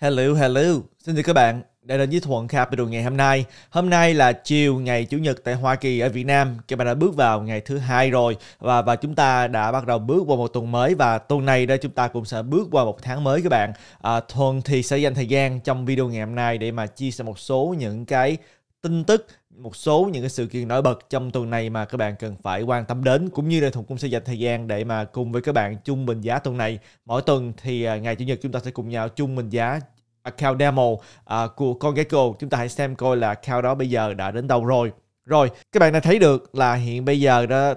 Hello, hello. Xin chào các bạn. đã đến với Thuận Kha Capital ngày hôm nay. Hôm nay là chiều ngày Chủ nhật tại Hoa Kỳ ở Việt Nam. Các bạn đã bước vào ngày thứ hai rồi và và chúng ta đã bắt đầu bước vào một tuần mới và tuần này đây chúng ta cũng sẽ bước qua một tháng mới các bạn. À, Thuận thì sẽ dành thời gian trong video ngày hôm nay để mà chia sẻ một số những cái tin tức một số những cái sự kiện nổi bật trong tuần này mà các bạn cần phải quan tâm đến cũng như là thùng cũng sẽ dành thời gian để mà cùng với các bạn chung bình giá tuần này. Mỗi tuần thì à, ngày chủ nhật chúng ta sẽ cùng nhau chung bình giá à, account demo uh, của con gecko chúng ta hãy xem coi là account đó bây giờ đã đến đâu rồi rồi các bạn đã thấy được là hiện bây giờ đó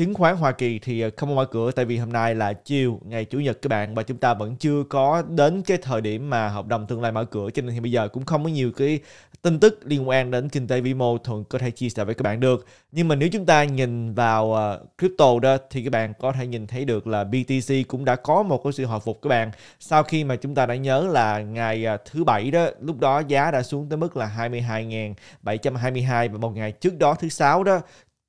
chứng khoán Hoa Kỳ thì ờ, không mở cửa tại vì hôm nay là chiều ngày chủ nhật các bạn và chúng ta vẫn chưa có đến cái thời điểm mà hợp đồng tương lai mở cửa cho nên thì bây giờ cũng không có nhiều cái tin tức liên quan đến kinh tế vĩ mô thuận có thể chia sẻ với các bạn được nhưng mà nếu chúng ta nhìn vào ờ, crypto đó thì các bạn có thể nhìn thấy được là BTC cũng đã có một cái sự hồi phục các bạn sau khi mà chúng ta đã nhớ là ngày ờ, thứ bảy đó lúc đó giá đã xuống tới mức là 22.722 và một ngày trước đó thứ sáu đó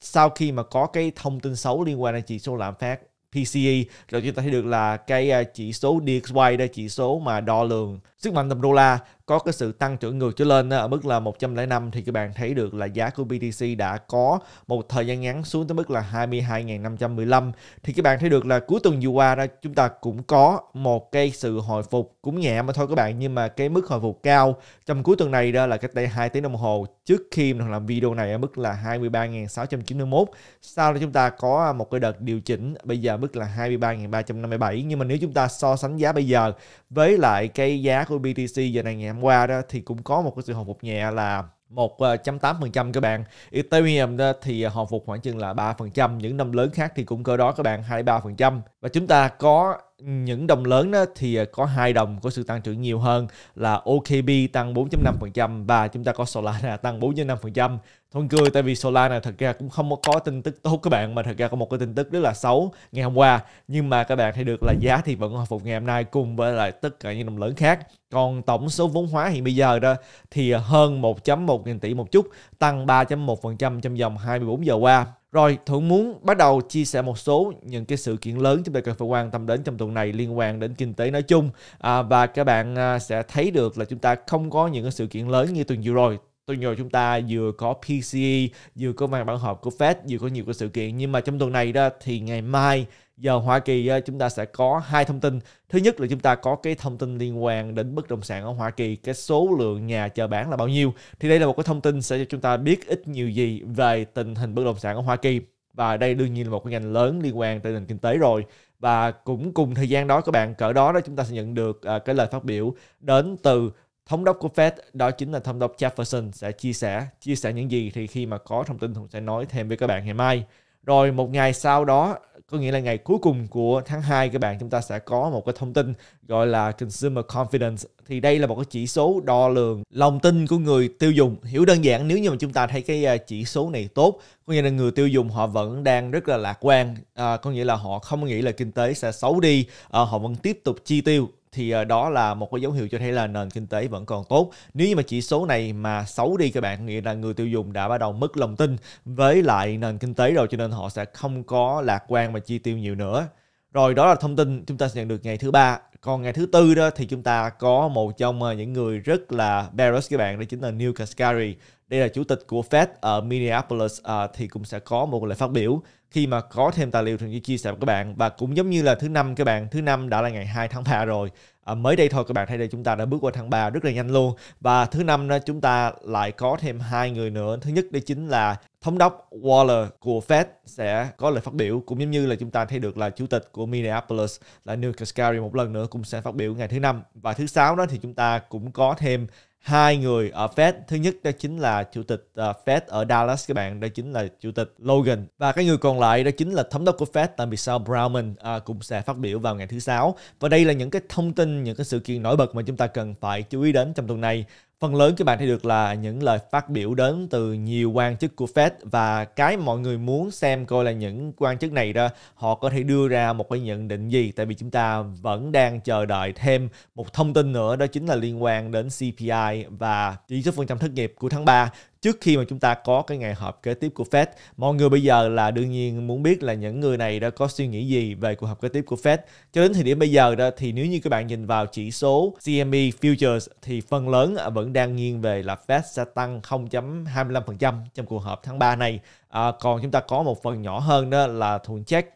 sau khi mà có cái thông tin xấu liên quan đến chỉ số lạm phát PCE rồi chúng ta thấy được là cái à, chỉ số DXY đây chỉ số mà đo lường Sức mạnh đồng đô la có cái sự tăng trưởng ngược trở lên ở mức là 105 thì các bạn thấy được là giá của BTC đã có một thời gian ngắn xuống tới mức là 22.515 thì các bạn thấy được là cuối tuần vừa qua đó chúng ta cũng có một cái sự hồi phục cũng nhẹ mà thôi các bạn nhưng mà cái mức hồi phục cao trong cuối tuần này đó là cách đây 2 tiếng đồng hồ trước khi mình làm video này ở mức là 23.691 sau đó chúng ta có một cái đợt điều chỉnh bây giờ mức là 23.357 nhưng mà nếu chúng ta so sánh giá bây giờ với lại cái giá của BTC giờ này ngày hôm qua đó thì cũng có một cái sự hồi phục nhẹ là 1.8% ờ, các bạn. Ethereum đó thì ờ, hồi phục khoảng chừng là 3%, những năm lớn khác thì cũng cơ đó các bạn 23%. Và chúng ta có những đồng lớn đó thì à, có hai đồng có sự tăng trưởng nhiều hơn là OKB tăng 4.5% và chúng ta có Solana tăng 4.5%. Thôi cười tại vì Solana thật ra cũng không có tin tức tốt các bạn mà thật ra có một cái tin tức rất là xấu ngày hôm qua nhưng mà các bạn thấy được là giá thì vẫn hồi phục ngày hôm nay cùng với lại tất cả những đồng lớn khác. Còn tổng số vốn hóa hiện bây giờ đó thì à, hơn 1.1 nghìn tỷ một chút tăng 3.1% trong vòng 24 giờ qua rồi, Thuận muốn bắt đầu chia sẻ một số những cái sự kiện lớn chúng ta cần phải quan tâm đến trong tuần này liên quan đến kinh tế nói chung. À, và các bạn à, sẽ thấy được là chúng ta không có những cái sự kiện lớn như tuần vừa rồi. Tuần rồi chúng ta vừa có PCE, vừa có màn bản họp của Fed, vừa có nhiều cái sự kiện. Nhưng mà trong tuần này đó thì ngày mai giờ Hoa Kỳ ờ, chúng ta sẽ có hai thông tin thứ nhất là chúng ta có cái thông tin liên quan đến bất động sản ở Hoa Kỳ cái số lượng nhà chờ bán là bao nhiêu thì đây là một cái thông tin sẽ cho chúng ta biết ít nhiều gì về tình hình bất động sản ở Hoa Kỳ và đây đương nhiên là một cái ngành lớn liên quan tới nền kinh tế rồi và cũng cùng thời gian đó các bạn cỡ đó đó chúng ta sẽ nhận được ờ, cái lời phát biểu đến từ thống đốc của Fed đó chính là thống đốc Jefferson sẽ chia sẻ chia sẻ những gì thì khi mà có thông tin Hùng sẽ nói thêm với các bạn ngày mai rồi một ngày sau đó có nghĩa là ngày cuối cùng của tháng 2 các bạn chúng ta sẽ có một cái thông tin gọi là consumer confidence thì đây là một cái chỉ số đo lường lòng tin của người tiêu dùng hiểu đơn giản nếu như mà chúng ta thấy cái à, chỉ số này tốt có nghĩa là người tiêu dùng họ vẫn đang rất là lạc quan à, có nghĩa là họ không nghĩ là kinh tế sẽ xấu đi à, họ vẫn tiếp tục chi tiêu thì ờ, đó là một cái dấu hiệu cho thấy là nền kinh tế vẫn còn tốt. Nếu như mà chỉ số này mà xấu đi các bạn nghĩa là người tiêu dùng đã bắt đầu mất lòng tin với lại nền kinh tế rồi cho nên họ sẽ không có lạc quan và chi tiêu nhiều nữa. Rồi đó là thông tin chúng ta sẽ nhận được ngày thứ ba. Còn ngày thứ tư đó thì chúng ta có một trong ờ, những người rất là bearish các bạn đó chính là Neil Kashkari. Đây là chủ tịch của Fed ở Minneapolis à, thì cũng sẽ có một lời phát biểu khi mà có thêm tài liệu thì chia sẻ với các bạn và cũng giống như là thứ năm các bạn thứ năm đã là ngày 2 tháng 3 rồi à, mới đây thôi các bạn thấy đây chúng ta đã bước qua tháng 3 rất là nhanh luôn và thứ năm đó chúng ta lại có thêm hai người nữa thứ nhất đây chính là thống đốc Waller của Fed sẽ có lời phát biểu cũng giống như là chúng ta thấy được là chủ tịch của Minneapolis là Neil Kashkari một lần nữa cũng sẽ phát biểu ngày thứ năm và thứ sáu đó thì chúng ta cũng có thêm hai người ở Fed thứ nhất đó chính là chủ tịch ờ, Fed ở Dallas các bạn đó chính là chủ tịch Logan và cái người còn lại đó chính là thống đốc của Fed là Michelle Brownman uh, ờ, cũng sẽ phát biểu vào ngày thứ sáu và đây là những cái thông tin những cái sự kiện nổi bật mà chúng ta cần phải chú ý đến trong tuần này Phần lớn các bạn thấy được là những lời phát biểu đến từ nhiều quan chức của Fed và cái mọi người muốn xem coi là những quan chức này đó họ có thể đưa ra một cái nhận định gì tại vì chúng ta vẫn đang chờ đợi thêm một thông tin nữa đó chính là liên quan đến CPI và chỉ số phần trăm thất nghiệp của tháng 3 trước khi mà chúng ta có cái ngày họp kế tiếp của Fed. Mọi người bây giờ là đương nhiên muốn biết là những người này đã có suy nghĩ gì về cuộc họp kế tiếp của Fed. Cho đến thời điểm bây giờ đó thì nếu như các bạn nhìn vào chỉ số CME Futures thì phần lớn vẫn đang nghiêng về là Fed sẽ tăng 0.25% trong cuộc họp tháng 3 này. À, còn chúng ta có một phần nhỏ hơn đó là thuận check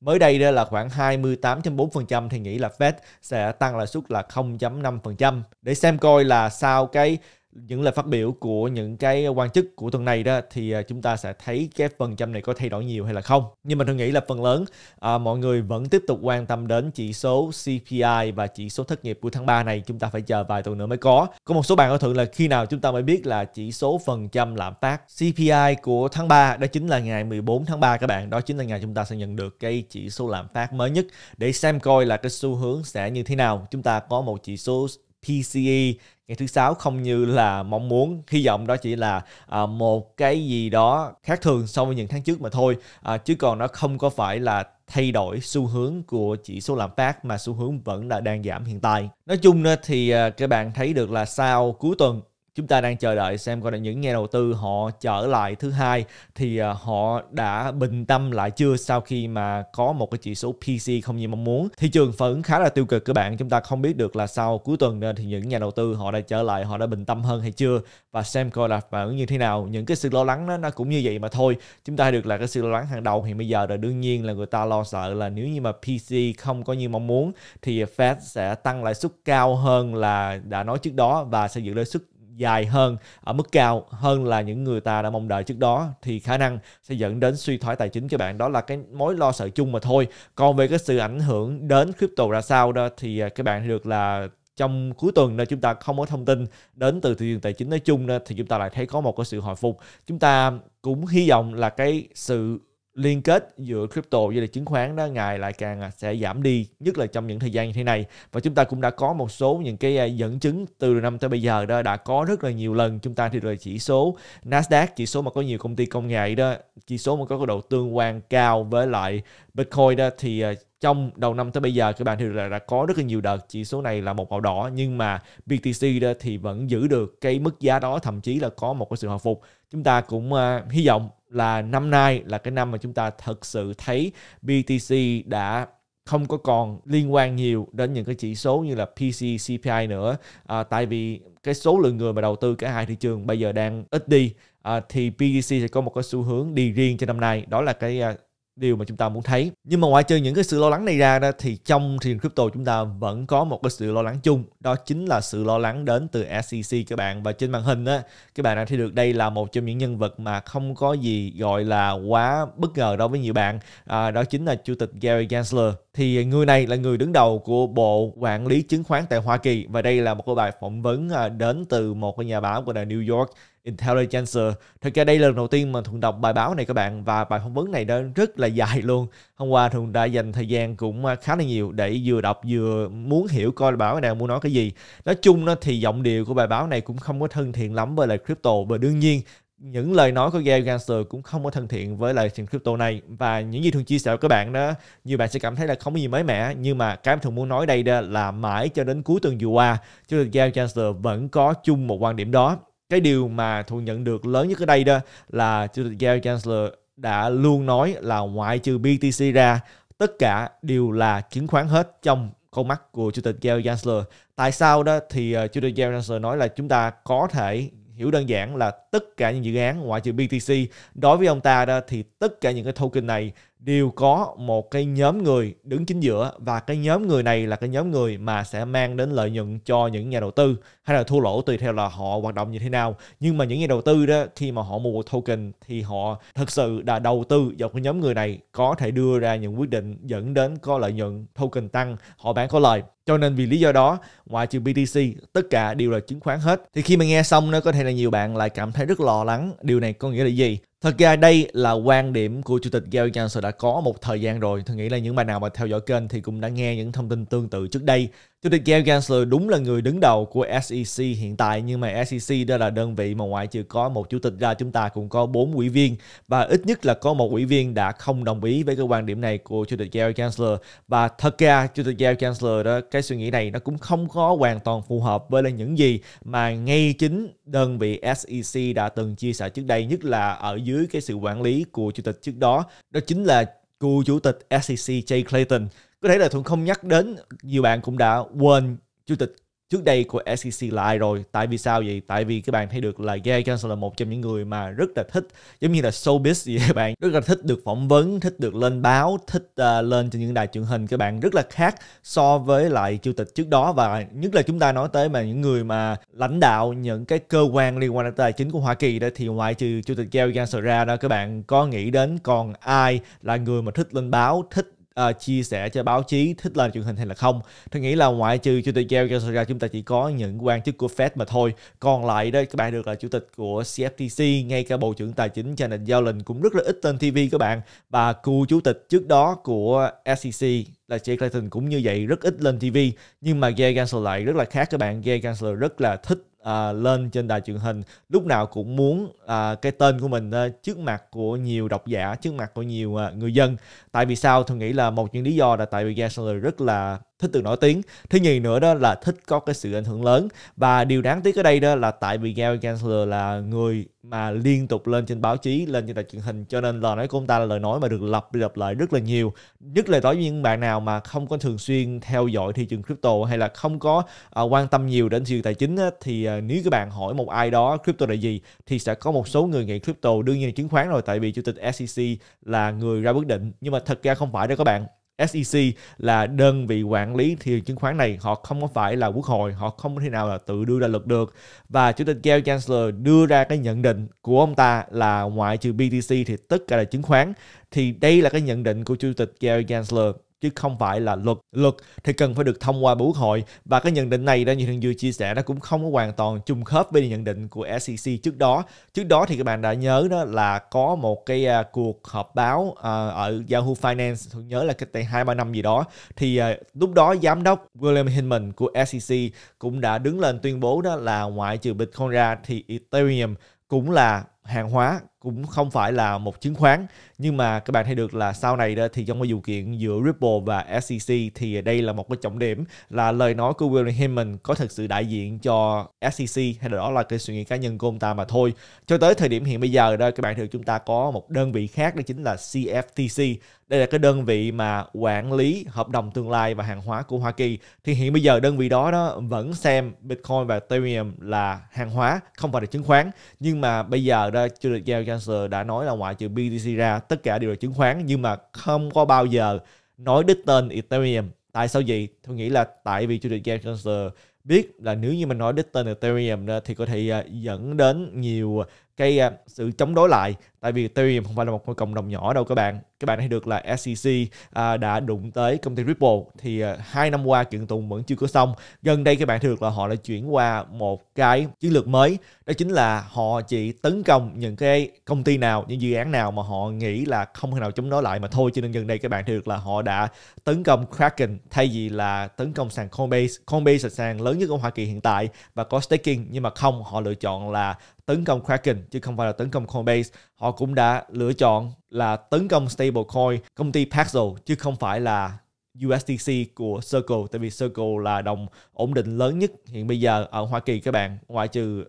Mới đây đó là khoảng 28.4% thì nghĩ là Fed sẽ tăng lãi suất là 0.5%. Để xem coi là sau cái những lời phát biểu của những cái quan chức của tuần này đó thì à, chúng ta sẽ thấy cái phần trăm này có thay đổi nhiều hay là không. Nhưng mà tôi nghĩ là phần lớn à, mọi người vẫn tiếp tục quan tâm đến chỉ số CPI và chỉ số thất nghiệp của tháng 3 này chúng ta phải chờ vài tuần nữa mới có. Có một số bạn hỏi thượng là khi nào chúng ta mới biết là chỉ số phần trăm lạm phát CPI của tháng 3 đó chính là ngày 14 tháng 3 các bạn, đó chính là ngày chúng ta sẽ nhận được cái chỉ số lạm phát mới nhất để xem coi là cái xu hướng sẽ như thế nào. Chúng ta có một chỉ số PCE ngày thứ sáu không như là mong muốn hy vọng đó chỉ là à, một cái gì đó khác thường so với những tháng trước mà thôi à, chứ còn nó không có phải là thay đổi xu hướng của chỉ số lạm phát mà xu hướng vẫn là đang giảm hiện tại. Nói chung thì à, các bạn thấy được là sau cuối tuần chúng ta đang chờ đợi xem coi là những nhà đầu tư họ trở lại thứ hai thì à, họ đã bình tâm lại chưa sau khi mà có một cái chỉ số PC không như mong muốn thị trường vẫn khá là tiêu cực các bạn chúng ta không biết được là sau cuối tuần nên thì những nhà đầu tư họ đã trở lại họ đã bình tâm hơn hay chưa và xem coi là phản ứng như thế nào những cái sự lo lắng đó nó cũng như vậy mà thôi chúng ta được là cái sự lo lắng hàng đầu hiện bây giờ là đương nhiên là người ta lo sợ là nếu như mà PC không có như mong muốn thì Fed sẽ tăng lãi suất cao hơn là đã nói trước đó và sẽ giữ lãi suất dài hơn ở mức cao hơn là những người ta đã mong đợi trước đó thì khả năng sẽ dẫn đến suy thoái tài chính cho bạn đó là cái mối lo sợ chung mà thôi còn về cái sự ảnh hưởng đến crypto ra sao đó thì à, các bạn được là trong cuối tuần nơi chúng ta không có thông tin đến từ thị trường tài chính nói chung thì chúng ta lại thấy có một cái sự hồi phục chúng ta cũng hy vọng là cái sự liên kết giữa crypto với là chứng khoán đó ngày lại càng à, sẽ giảm đi nhất là trong những thời gian như thế này và chúng ta cũng đã có một số những cái à, dẫn chứng từ năm tới bây giờ đó đã có rất là nhiều lần chúng ta thì rồi chỉ số Nasdaq chỉ số mà có nhiều công ty công nghệ đó chỉ số mà có độ tương quan cao với lại Bitcoin đó thì à, trong đầu năm tới bây giờ các bạn thì là đã có rất là nhiều đợt chỉ số này là một màu đỏ nhưng mà BTC đó thì vẫn giữ được cái mức giá đó thậm chí là có một cái sự hồi phục chúng ta cũng uh, hy vọng là năm nay là cái năm mà chúng ta thật sự thấy BTC đã không có còn liên quan nhiều đến những cái chỉ số như là PC, CPI nữa à, tại vì cái số lượng người mà đầu tư cả hai thị trường bây giờ đang ít đi à, thì BTC sẽ có một cái xu hướng đi riêng cho năm nay đó là cái uh, điều mà chúng ta muốn thấy nhưng mà ngoại trừ những cái sự lo lắng này ra đó thì trong thị trường crypto chúng ta vẫn có một cái sự lo lắng chung đó chính là sự lo lắng đến từ SEC các bạn và trên màn hình á các bạn đã thấy được đây là một trong những nhân vật mà không có gì gọi là quá bất ngờ đối với nhiều bạn à, đó chính là chủ tịch Gary Gensler thì người này là người đứng đầu của Bộ Quản lý Chứng khoán tại Hoa Kỳ và đây là một cái bài phỏng vấn à, đến từ một cái nhà báo của đài New York Intelligencer. Thực ra đây là lần đầu tiên mà Thuận đọc bài báo này các bạn và bài phỏng vấn này đã rất là dài luôn. Hôm qua Thuận đã dành thời gian cũng à, khá là nhiều để vừa đọc vừa muốn hiểu coi bài báo này muốn nói cái gì. Nói chung thì giọng điệu của bài báo này cũng không có thân thiện lắm với lại crypto và đương nhiên những lời nói của Gary Gensler cũng không có thân thiện với lại tiền crypto này và những gì thường chia sẻ với các bạn đó nhiều bạn sẽ cảm thấy là không có gì mới mẻ nhưng mà cái em thường muốn nói đây đó là mãi cho đến cuối tuần vừa qua chứ Gary Gensler vẫn có chung một quan điểm đó cái điều mà thu nhận được lớn nhất ở đây đó là chủ tịch Gary Gensler đã luôn nói là ngoại trừ BTC ra tất cả đều là chứng khoán hết trong con mắt của chủ tịch Gary Gensler. Tại sao đó thì ờ, chủ tịch Gary Gensler nói là chúng ta có thể hiểu đơn giản là tất cả những dự án ngoại trừ BTC đối với ông ta đó thì tất cả những cái token này đều có một cái nhóm người đứng chính giữa và cái nhóm người này là cái nhóm người mà sẽ mang đến lợi nhuận cho những nhà đầu tư hay là thua lỗ tùy theo là họ hoạt động như thế nào nhưng mà những nhà đầu tư đó khi mà họ mua token thì họ thực sự đã đầu tư vào cái nhóm người này có thể đưa ra những quyết định dẫn đến có lợi nhuận token tăng họ bán có lời cho nên vì lý do đó ngoài trừ BTC tất cả đều là chứng khoán hết thì khi mà nghe xong nó có thể là nhiều bạn lại cảm thấy rất lo lắng điều này có nghĩa là gì Thật ra đây là quan điểm của Chủ tịch Gary Johnson đã có một thời gian rồi. Tôi nghĩ là những bạn nào mà theo dõi kênh thì cũng đã nghe những thông tin tương tự trước đây. Chủ tịch Gail Gensler đúng là người đứng đầu của SEC hiện tại nhưng mà SEC đó là đơn vị mà ngoại trừ có một chủ tịch ra chúng ta cũng có bốn ủy viên và ít nhất là có một ủy viên đã không đồng ý với cái quan điểm này của chủ tịch Gail Gensler và thật ra chủ tịch Gail Gensler đó cái suy nghĩ này nó cũng không có hoàn toàn phù hợp với là những gì mà ngay chính đơn vị SEC đã từng chia sẻ trước đây nhất là ở dưới cái sự quản lý của chủ tịch trước đó đó chính là cựu chủ tịch SEC Jay Clayton có thể là thuận không nhắc đến nhiều bạn cũng đã quên chủ tịch trước đây của SEC là ai rồi tại vì sao vậy tại vì các bạn thấy được là Gary Johnson là một trong những người mà rất là thích giống như là showbiz vậy các bạn rất là thích được phỏng vấn thích được lên báo thích uh, lên trên những đài truyền hình các bạn rất là khác so với lại chủ tịch trước đó và nhất là chúng ta nói tới mà những người mà lãnh đạo những cái cơ quan liên quan đến tài chính của Hoa Kỳ đó thì ngoại trừ chủ tịch Gary Johnson ra đó các bạn có nghĩ đến còn ai là người mà thích lên báo thích uh, chia sẻ cho báo chí thích lên truyền hình hay là không tôi nghĩ là ngoại trừ chủ tịch Gary Gensler ra chúng ta chỉ có những quan chức của Fed mà thôi còn lại đây các bạn được là chủ tịch của CFTC ngay cả bộ trưởng tài chính Janet Yellen cũng rất là ít lên TV các bạn và cựu chủ tịch trước đó của SEC là Jay Clayton cũng như vậy rất ít lên TV nhưng mà Gary Gensler lại rất là khác các bạn Gary Gensler rất là thích à, lên trên đài truyền hình lúc nào cũng muốn à, cái tên của mình à, trước mặt của nhiều độc giả trước mặt của nhiều à, người dân tại vì sao tôi nghĩ là một những lý do là tại vì Gensler rất là thích từ nổi tiếng thứ nhì nữa đó là thích có cái sự ảnh hưởng lớn và điều đáng tiếc ở đây đó là tại vì Gary Gensler là người mà liên tục lên trên báo chí lên trên đài truyền hình cho nên lời nói của ông ta là lời nói mà được lặp đi lặp lại rất là nhiều nhất là đối với những bạn nào mà không có thường xuyên theo dõi thị trường crypto hay là không có uh, quan tâm nhiều đến thị trường tài chính á, thì uh, nếu các bạn hỏi một ai đó crypto là gì thì sẽ có một số người nghĩ crypto đương nhiên là chứng khoán rồi tại vì chủ tịch SEC là người ra quyết định nhưng mà thật ra không phải đó các bạn SEC là đơn vị quản lý thị trường chứng khoán này họ không có phải là quốc hội họ không thể nào là tự đưa ra luật được và chủ tịch Gary Gensler đưa ra cái nhận định của ông ta là ngoại trừ BTC thì tất cả là chứng khoán thì đây là cái nhận định của chủ tịch Gary Gensler chứ không phải là luật. Luật thì cần phải được thông qua quốc hội và cái nhận định này đã như thường dư chia sẻ nó cũng không có hoàn toàn trùng khớp với nhận định của SEC trước đó. Trước đó thì các bạn đã nhớ đó là có một cái uh, cuộc họp báo uh, ở Yahoo Finance, tôi nhớ là cách đây hai ba năm gì đó thì uh, lúc đó giám đốc William Hinman của SEC cũng đã đứng lên tuyên bố đó là ngoại trừ Bitcoin ra thì Ethereum cũng là hàng hóa cũng không phải là một chứng khoán nhưng mà các bạn thấy được là sau này đó thì trong cái vụ kiện giữa Ripple và SEC thì đây là một cái trọng điểm là lời nói của William Heyman có thực sự đại diện cho SEC hay là đó là cái suy nghĩ cá nhân của ông ta mà thôi cho tới thời điểm hiện bây giờ đó các bạn thấy chúng ta có một đơn vị khác đó chính là CFTC đây là cái đơn vị mà quản lý hợp đồng tương lai và hàng hóa của Hoa Kỳ thì hiện bây giờ đơn vị đó đó vẫn xem Bitcoin và Ethereum là hàng hóa không phải là chứng khoán nhưng mà bây giờ đó chưa được giao cho Chancellor đã nói là ngoại trừ BTC ra tất cả đều là chứng khoán nhưng mà không có bao giờ nói đích tên Ethereum. Tại sao vậy? Tôi nghĩ là tại vì chủ tịch James Chancellor biết là nếu như mình nói đích tên Ethereum thì có thể à, dẫn đến nhiều cái à, sự chống đối lại tại vì Ethereum không phải là một cộng đồng nhỏ đâu các bạn các bạn hãy được là SEC à, đã đụng tới công ty Ripple thì à, hai năm qua kiện tụng vẫn chưa có xong gần đây các bạn thấy được là họ đã chuyển qua một cái chiến lược mới đó chính là họ chỉ tấn công những cái công ty nào những dự án nào mà họ nghĩ là không thể nào chống đối lại mà thôi cho nên gần đây các bạn thấy được là họ đã tấn công Kraken thay vì là tấn công sàn Coinbase Coinbase là sàn lớn nhất ở Hoa Kỳ hiện tại và có staking nhưng mà không họ lựa chọn là tấn công Kraken chứ không phải là tấn công Coinbase họ cũng đã lựa chọn là tấn công stablecoin công ty Paxo chứ không phải là USDC của Circle tại vì Circle là đồng ổn định lớn nhất hiện bây giờ ở Hoa Kỳ các bạn ngoại trừ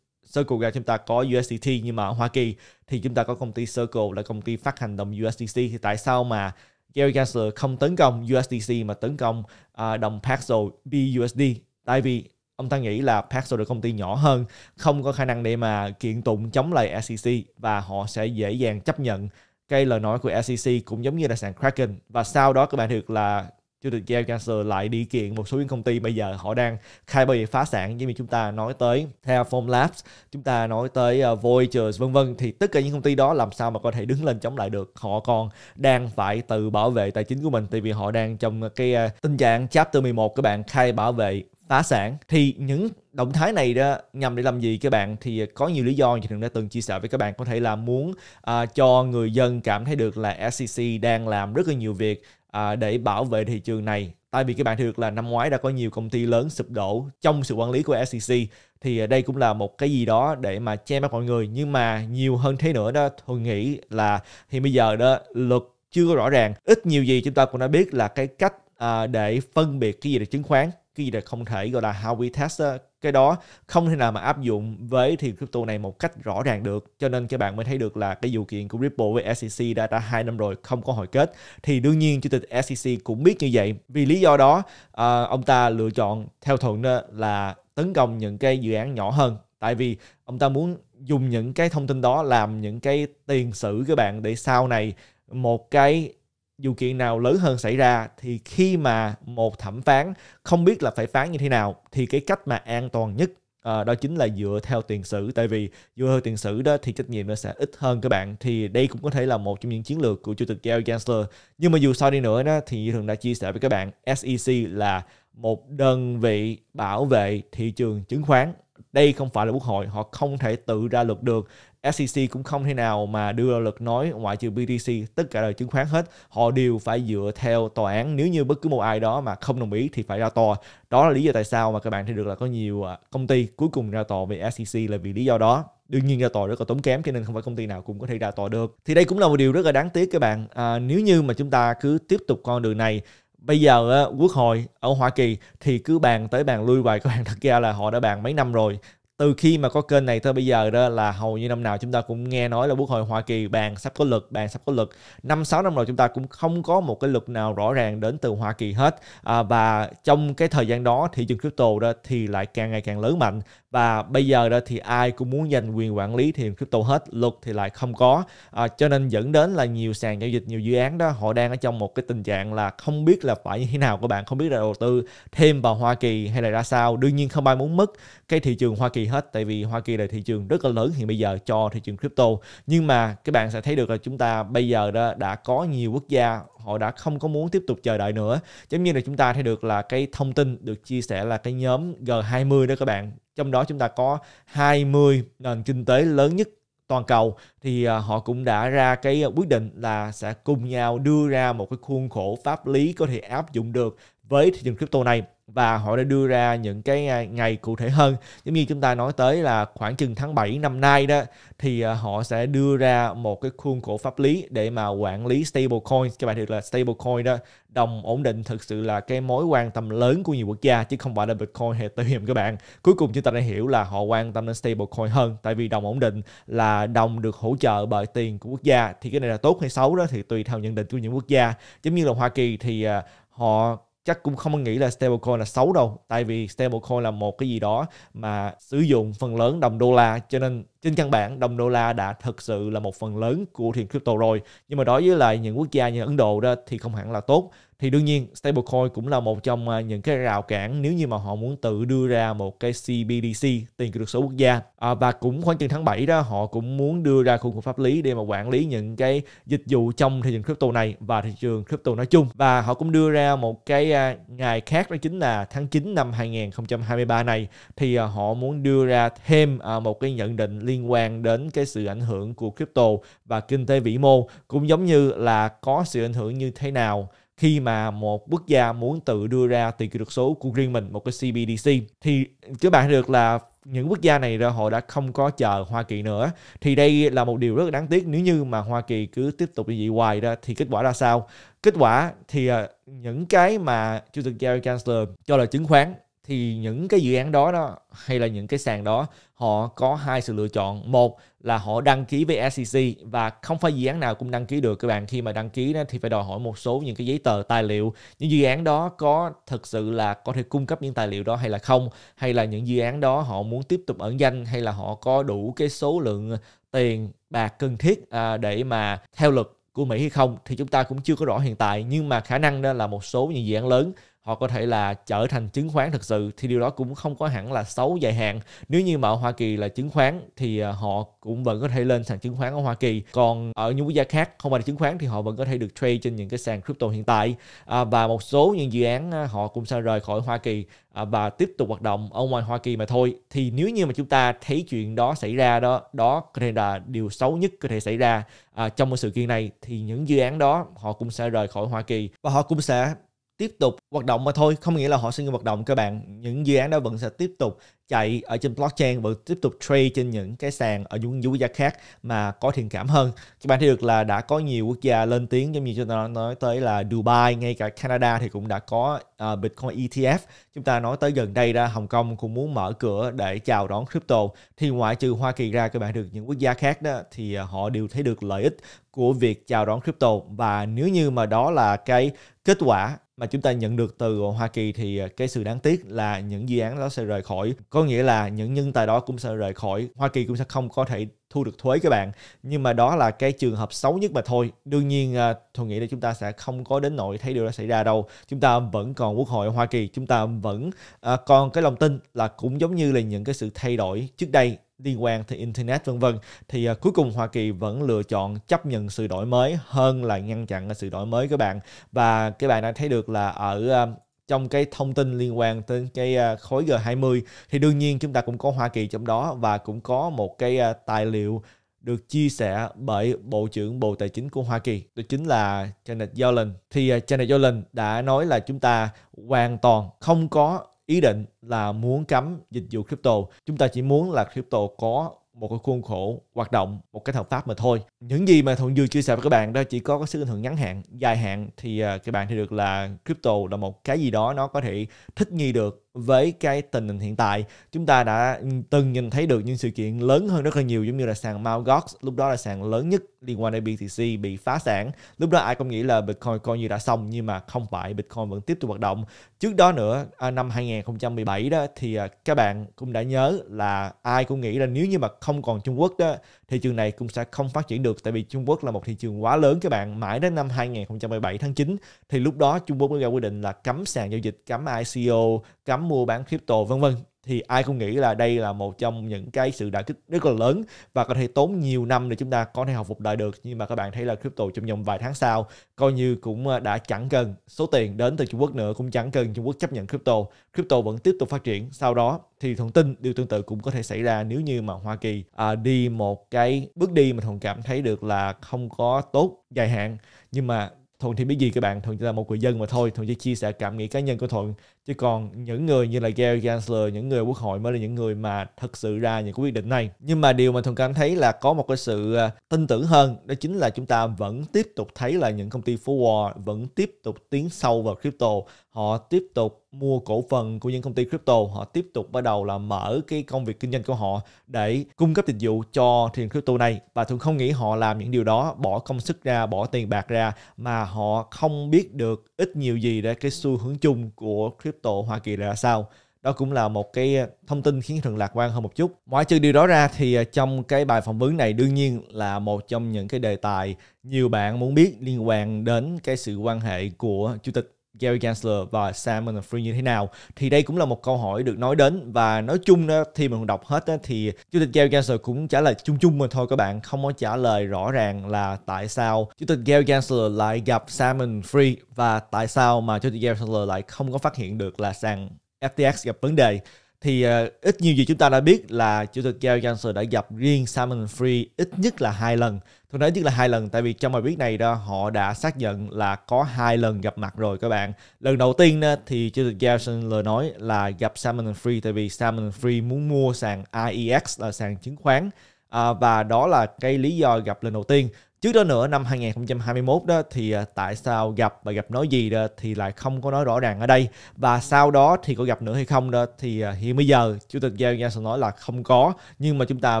Circle ra chúng ta có USDT nhưng mà ở Hoa Kỳ thì chúng ta có công ty Circle là công ty phát hành đồng USDC thì tại sao mà Gary Gensler không tấn công USDC mà tấn công uh, đồng Paxo BUSD tại vì ông ta nghĩ là Paxo là công ty nhỏ hơn không có khả năng để mà kiện tụng chống lại SEC và họ sẽ dễ dàng chấp nhận cái lời nói của SEC cũng giống như là sàn Kraken và sau đó các bạn được là chủ tịch Gary Gensler lại đi kiện một số những công ty bây giờ họ đang khai bao phá sản như chúng ta nói tới Terraform Labs, chúng ta nói tới uh, Voyagers vân vân thì tất cả những công ty đó làm sao mà có thể đứng lên chống lại được họ còn đang phải tự bảo vệ tài chính của mình tại vì họ đang trong cái ờ, tình trạng chapter 11 các bạn khai bảo vệ phá sản thì những động thái này đó nhằm để làm gì các bạn thì có nhiều lý do như thường đã từng chia sẻ với các bạn có thể là muốn à, cho người dân cảm thấy được là SEC đang làm rất là nhiều việc à, để bảo vệ thị trường này tại vì các bạn được là năm ngoái đã có nhiều công ty lớn sụp đổ trong sự quản lý của SEC thì đây cũng là một cái gì đó để mà che mắt mọi người nhưng mà nhiều hơn thế nữa đó tôi nghĩ là thì bây giờ đó luật chưa có rõ ràng ít nhiều gì chúng ta cũng đã biết là cái cách à, để phân biệt cái gì là chứng khoán cái gì là không thể gọi là how we test cái đó không thể nào mà áp dụng với thị crypto này một cách rõ ràng được cho nên các bạn mới thấy được là cái vụ kiện của Ripple với SEC đã đã hai năm rồi không có hồi kết thì đương nhiên chủ tịch SEC cũng biết như vậy vì lý do đó à, ông ta lựa chọn theo thuận là tấn công những cái dự án nhỏ hơn tại vì ông ta muốn dùng những cái thông tin đó làm những cái tiền sử các bạn để sau này một cái dù kiện nào lớn hơn xảy ra thì khi mà một thẩm phán không biết là phải phán như thế nào thì cái cách mà an toàn nhất à, đó chính là dựa theo tiền sử tại vì dựa theo tiền sử đó thì trách nhiệm nó sẽ ít hơn các bạn thì đây cũng có thể là một trong những chiến lược của chủ tịch Gary Gensler nhưng mà dù sao đi nữa đó thì như thường đã chia sẻ với các bạn SEC là một đơn vị bảo vệ thị trường chứng khoán đây không phải là quốc hội họ không thể tự ra luật được SEC cũng không thể nào mà đưa luật nói ngoại trừ BTC tất cả đời chứng khoán hết họ đều phải dựa theo tòa án nếu như bất cứ một ai đó mà không đồng ý thì phải ra tòa đó là lý do tại sao mà các bạn thấy được là có nhiều à, công ty cuối cùng ra tòa về SEC là vì lý do đó đương nhiên ra tòa rất là tốn kém cho nên không phải công ty nào cũng có thể ra tòa được thì đây cũng là một điều rất là đáng tiếc các bạn à, nếu như mà chúng ta cứ tiếp tục con đường này bây giờ quốc hội ở Hoa Kỳ thì cứ bàn tới bàn lui hoài các bạn thật ra là họ đã bàn mấy năm rồi từ khi mà có kênh này tới bây giờ đó là hầu như năm nào chúng ta cũng nghe nói là quốc hội Hoa Kỳ bàn sắp có luật, bàn sắp có luật. Năm sáu năm rồi chúng ta cũng không có một cái luật nào rõ ràng đến từ Hoa Kỳ hết. À, và trong cái thời gian đó thị trường crypto đó thì lại càng ngày càng lớn mạnh và bây giờ đó thì ai cũng muốn giành quyền quản lý thị trường crypto hết, luật thì lại không có. À, cho nên dẫn đến là nhiều sàn giao dịch, nhiều dự án đó họ đang ở trong một cái tình trạng là không biết là phải như thế nào các bạn, không biết là đầu tư thêm vào Hoa Kỳ hay là ra sao. Đương nhiên không ai muốn mất cái thị trường Hoa Kỳ hết tại vì Hoa Kỳ là thị trường rất là lớn hiện bây giờ cho thị trường crypto nhưng mà các bạn sẽ thấy được là chúng ta bây giờ đã, đã có nhiều quốc gia họ đã không có muốn tiếp tục chờ đợi nữa giống như là chúng ta thấy được là cái thông tin được chia sẻ là cái nhóm G20 đó các bạn trong đó chúng ta có 20 nền kinh tế lớn nhất toàn cầu thì à, họ cũng đã ra cái quyết định là sẽ cùng nhau đưa ra một cái khuôn khổ pháp lý có thể áp dụng được với thị trường crypto này và họ đã đưa ra những cái à, ngày cụ thể hơn giống như chúng ta nói tới là khoảng chừng tháng 7 năm nay đó thì à, họ sẽ đưa ra một cái khuôn khổ pháp lý để mà quản lý stable coin các bạn được là stable coin đó đồng ổn định thực sự là cái mối quan tâm lớn của nhiều quốc gia chứ không phải là bitcoin hay ethereum các bạn cuối cùng chúng ta đã hiểu là họ quan tâm đến stable coin hơn tại vì đồng ổn định là đồng được hỗ trợ bởi tiền của quốc gia thì cái này là tốt hay xấu đó thì tùy theo nhận định của những quốc gia giống như là hoa kỳ thì à, họ chắc cũng không nghĩ là stablecoin là xấu đâu tại vì stablecoin là một cái gì đó mà sử dụng phần lớn đồng đô la cho nên trên căn bản đồng đô la đã thực sự là một phần lớn của thị crypto rồi nhưng mà đối với lại những quốc gia như Ấn Độ đó thì không hẳn là tốt thì đương nhiên stablecoin cũng là một trong à, những cái rào cản nếu như mà họ muốn tự đưa ra một cái CBDC tiền kỹ thuật số quốc gia à, và cũng khoảng chừng tháng 7 đó họ cũng muốn đưa ra khuôn khổ pháp lý để mà quản lý những cái dịch vụ trong thị trường crypto này và thị trường crypto nói chung và họ cũng đưa ra một cái à, ngày khác đó chính là tháng 9 năm 2023 này thì à, họ muốn đưa ra thêm một cái nhận định liên quan đến cái sự ảnh hưởng của crypto và kinh tế vĩ mô cũng giống như là có sự ảnh hưởng như thế nào khi mà một quốc gia muốn tự đưa ra tiền kỹ thuật số của riêng mình một cái CBDC thì các bạn được là những quốc gia này rồi họ đã không có chờ Hoa Kỳ nữa thì đây là một điều rất đáng tiếc nếu như mà Hoa Kỳ cứ tiếp tục như vậy hoài ra thì kết quả ra sao kết quả thì à, những cái mà chủ tịch Gary Gensler cho là chứng khoán thì những cái dự án đó đó hay là những cái sàn đó họ có hai sự lựa chọn một là họ đăng ký với SEC và không phải dự án nào cũng đăng ký được các bạn khi mà đăng ký đó, thì phải đòi hỏi một số những cái giấy tờ tài liệu những dự án đó có thực sự là có thể cung cấp những tài liệu đó hay là không hay là những dự án đó họ muốn tiếp tục ẩn danh hay là họ có đủ cái số lượng tiền bạc cần thiết à, để mà theo luật của Mỹ hay không thì chúng ta cũng chưa có rõ hiện tại nhưng mà khả năng đó là một số những dự án lớn họ có thể là trở thành chứng khoán thực sự thì điều đó cũng không có hẳn là xấu dài hạn nếu như mà ở Hoa Kỳ là chứng khoán thì à, họ cũng vẫn có thể lên sàn chứng khoán ở Hoa Kỳ còn ở những quốc gia khác không phải là chứng khoán thì họ vẫn có thể được trade trên những cái sàn crypto hiện tại à, và một số những dự án à, họ cũng sẽ rời khỏi Hoa Kỳ à, và tiếp tục hoạt động ở ngoài Hoa Kỳ mà thôi thì nếu như mà chúng ta thấy chuyện đó xảy ra đó đó có thể là điều xấu nhất có thể xảy ra à, trong một sự kiện này thì những dự án đó họ cũng sẽ rời khỏi Hoa Kỳ và họ cũng sẽ tiếp tục hoạt động mà thôi không nghĩa là họ sẽ ngừng hoạt động các bạn những dự án đó vẫn sẽ tiếp tục chạy ở trên blockchain vẫn tiếp tục trade trên những cái sàn ở những quốc gia khác mà có thiện cảm hơn các bạn thấy được là đã có nhiều quốc gia lên tiếng giống như chúng ta nói tới là Dubai ngay cả Canada thì cũng đã có uh, Bitcoin ETF chúng ta nói tới gần đây ra Hồng Kông cũng muốn mở cửa để chào đón crypto thì ngoại trừ Hoa Kỳ ra các bạn được những quốc gia khác đó thì ờ, họ đều thấy được lợi ích của việc chào đón crypto và nếu như mà đó là cái kết quả mà chúng ta nhận được từ Hoa Kỳ thì à, cái sự đáng tiếc là những dự án đó sẽ rời khỏi có nghĩa là những nhân tài đó cũng sẽ rời khỏi Hoa Kỳ cũng sẽ không có thể thu được thuế các bạn nhưng mà đó là cái trường hợp xấu nhất mà thôi đương nhiên à, tôi nghĩ là chúng ta sẽ không có đến nỗi thấy điều đó xảy ra đâu chúng ta vẫn còn quốc hội Hoa Kỳ chúng ta vẫn à, còn cái lòng tin là cũng giống như là những cái sự thay đổi trước đây liên quan tới internet vân vân thì à, cuối cùng Hoa Kỳ vẫn lựa chọn chấp nhận sự đổi mới hơn là ngăn chặn sự đổi mới các bạn và các bạn đã thấy được là ở à, trong cái thông tin liên quan tới cái à, khối G20 thì đương nhiên chúng ta cũng có Hoa Kỳ trong đó và cũng có một cái à, tài liệu được chia sẻ bởi Bộ trưởng Bộ Tài chính của Hoa Kỳ, đó chính là Janet Yellen. Thì à, Janet Yellen đã nói là chúng ta hoàn toàn không có ý định là muốn cấm dịch vụ crypto. Chúng ta chỉ muốn là crypto có một cái khuôn khổ hoạt động, một cái hợp pháp mà thôi. Những gì mà Thuận Dương chia sẻ với các bạn đó chỉ có cái sự ảnh hưởng ngắn hạn, dài hạn thì à, các bạn thì được là crypto là một cái gì đó nó có thể thích nghi được với cái tình hình hiện tại chúng ta đã từng nhìn thấy được những sự kiện lớn hơn rất là nhiều giống như là sàn Mt. Gox lúc đó là sàn lớn nhất liên quan đến BTC bị phá sản lúc đó ai cũng nghĩ là Bitcoin coi như đã xong nhưng mà không phải Bitcoin vẫn tiếp tục hoạt động trước đó nữa à, năm 2017 đó thì à, các bạn cũng đã nhớ là ai cũng nghĩ là nếu như mà không còn Trung Quốc đó thị trường này cũng sẽ không phát triển được tại vì Trung Quốc là một thị trường quá lớn các bạn mãi đến năm 2017 tháng 9 thì lúc đó Trung Quốc mới ra quy định là cấm sàn giao dịch cấm ICO cấm mua bán crypto vân vân thì ai cũng nghĩ là đây là một trong những cái sự đả kích rất là lớn và có thể tốn nhiều năm để chúng ta có thể học phục lại được nhưng mà các bạn thấy là crypto trong vòng vài tháng sau coi như cũng ờ, đã chẳng cần số tiền đến từ Trung Quốc nữa cũng chẳng cần Trung Quốc chấp nhận crypto crypto vẫn tiếp tục phát triển sau đó thì thông tin điều tương tự cũng có thể xảy ra nếu như mà Hoa Kỳ à, đi một cái bước đi mà thuận cảm thấy được là không có tốt dài hạn nhưng mà Thuận thì biết gì các bạn, Thuận chỉ là một người dân mà thôi, Thuận chỉ chia sẻ cảm nghĩ cá nhân của Thuận chứ còn những người như là Gary Gensler những người quốc hội mới là những người mà thật sự ra những quyết định này nhưng mà điều mà thuần cảm thấy là có một cái sự ờ, tin tưởng hơn đó chính là chúng ta vẫn tiếp tục thấy là những công ty forward vẫn tiếp tục tiến sâu vào crypto họ tiếp tục mua cổ phần của những công ty crypto họ tiếp tục bắt đầu là mở cái công việc kinh doanh của họ để cung cấp dịch vụ cho thị trường crypto này và thường không nghĩ họ làm những điều đó bỏ công sức ra bỏ tiền bạc ra mà họ không biết được ít nhiều gì để cái xu hướng chung của crypto crypto Hoa Kỳ là ra sao đó cũng là một cái ờ, thông tin khiến thần lạc quan hơn một chút ngoại trừ điều đó ra thì ờ, trong cái bài phỏng vấn này đương nhiên là một trong những cái đề tài nhiều bạn muốn biết liên quan đến cái sự quan hệ của chủ tịch Gary Gensler và Simon Free như thế nào thì đây cũng là một câu hỏi được nói đến và nói chung thì mình đọc hết thì chủ tịch Gary Gensler cũng trả lời chung chung mà thôi các bạn không có trả lời rõ ràng là tại sao chủ tịch Gary Gensler lại gặp Simon Free và tại sao mà chủ tịch Gary Gensler lại không có phát hiện được là sàn FTX gặp vấn đề thì uh, ít nhiều gì chúng ta đã biết là chủ tịch Gary Johnson đã gặp riêng Simon Free ít nhất là hai lần. Tôi nói nhất là hai lần tại vì trong bài viết này đó họ đã xác nhận là có hai lần gặp mặt rồi các bạn. Lần đầu tiên đó, thì chủ tịch Gary lời nói là gặp Simon Free tại vì Simon Free muốn mua sàn IEX là sàn chứng khoán à, và đó là cái lý do gặp lần đầu tiên Trước đó nữa năm 2021 đó thì à, tại sao gặp và gặp nói gì đó thì lại không có nói rõ ràng ở đây và sau đó thì có gặp nữa hay không đó thì à, hiện bây giờ chủ tịch Giao Nha sẽ nói là không có nhưng mà chúng ta